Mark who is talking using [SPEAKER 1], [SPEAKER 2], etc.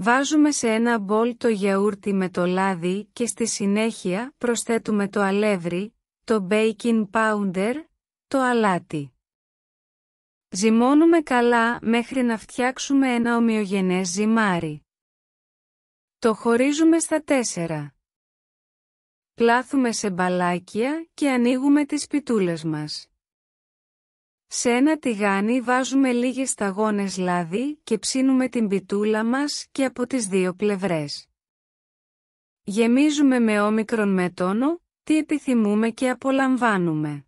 [SPEAKER 1] Βάζουμε σε ένα μπολ το γιαούρτι με το λάδι και στη συνέχεια προσθέτουμε το αλεύρι, το baking powder, το αλάτι. Ζυμώνουμε καλά μέχρι να φτιάξουμε ένα ομοιογενές ζυμάρι. Το χωρίζουμε στα τέσσερα. Πλάθουμε σε μπαλάκια και ανοίγουμε τις πιτούλες μας. Σε ένα τηγάνι βάζουμε λίγες σταγόνες λάδι και ψήνουμε την πιτούλα μας και από τις δύο πλευρές. Γεμίζουμε με όμικρον μετόνο, τι επιθυμούμε και απολαμβάνουμε.